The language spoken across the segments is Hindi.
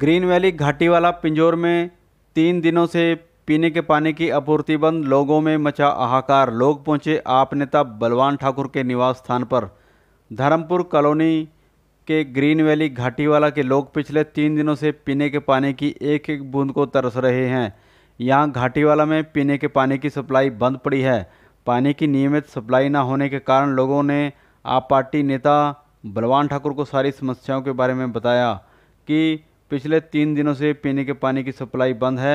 ग्रीन वैली घाटी वाला पिंजौर में तीन दिनों से पीने के पानी की आपूर्ति बंद लोगों में मचा हाहाकार लोग पहुंचे आप नेता बलवान ठाकुर के निवास स्थान पर धर्मपुर कॉलोनी के ग्रीन वैली घाटीवाला के लोग पिछले तीन दिनों से पीने के पानी की एक एक बूंद को तरस रहे हैं यहाँ घाटीवाला में पीने के पानी की सप्लाई बंद पड़ी है पानी की नियमित सप्लाई न होने के कारण लोगों ने आप पार्टी नेता बलवान ठाकुर को सारी समस्याओं के बारे में बताया कि पिछले तीन दिनों से पीने के पानी की सप्लाई बंद है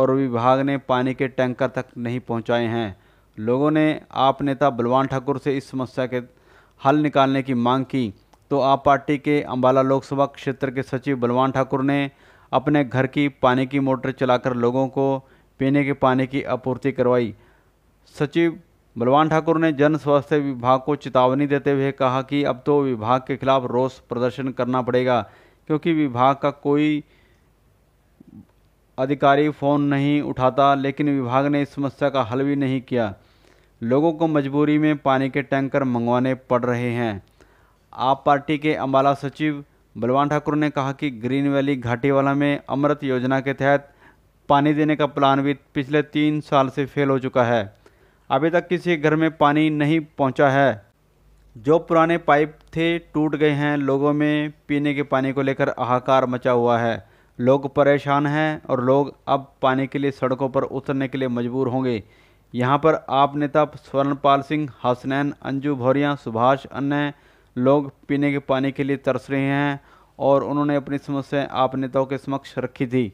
और विभाग ने पानी के टैंकर तक नहीं पहुंचाए हैं लोगों ने आप नेता बलवान ठाकुर से इस समस्या के हल निकालने की मांग की तो आप पार्टी के अम्बाला लोकसभा क्षेत्र के सचिव बलवान ठाकुर ने अपने घर की पानी की मोटर चलाकर लोगों को पीने के पानी की आपूर्ति करवाई सचिव बलवान ठाकुर ने जन स्वास्थ्य विभाग को चेतावनी देते हुए कहा कि अब तो विभाग के खिलाफ रोष प्रदर्शन करना पड़ेगा क्योंकि विभाग का कोई अधिकारी फ़ोन नहीं उठाता लेकिन विभाग ने इस समस्या का हल भी नहीं किया लोगों को मजबूरी में पानी के टैंकर मंगवाने पड़ रहे हैं आप पार्टी के अम्बाला सचिव बलवान ठाकुर ने कहा कि ग्रीन वैली घाटीवाला में अमृत योजना के तहत पानी देने का प्लान भी पिछले तीन साल से फेल हो चुका है अभी तक किसी घर में पानी नहीं पहुंचा है जो पुराने पाइप थे टूट गए हैं लोगों में पीने के पानी को लेकर हाहाकार मचा हुआ है लोग परेशान हैं और लोग अब पानी के लिए सड़कों पर उतरने के लिए मजबूर होंगे यहाँ पर आप नेता स्वर्णपाल सिंह हसनैन अंजू भौरिया सुभाष अन्य लोग पीने के पानी के लिए तरस रहे हैं और उन्होंने अपनी समस्याएं आप नेताओं के समक्ष रखी थी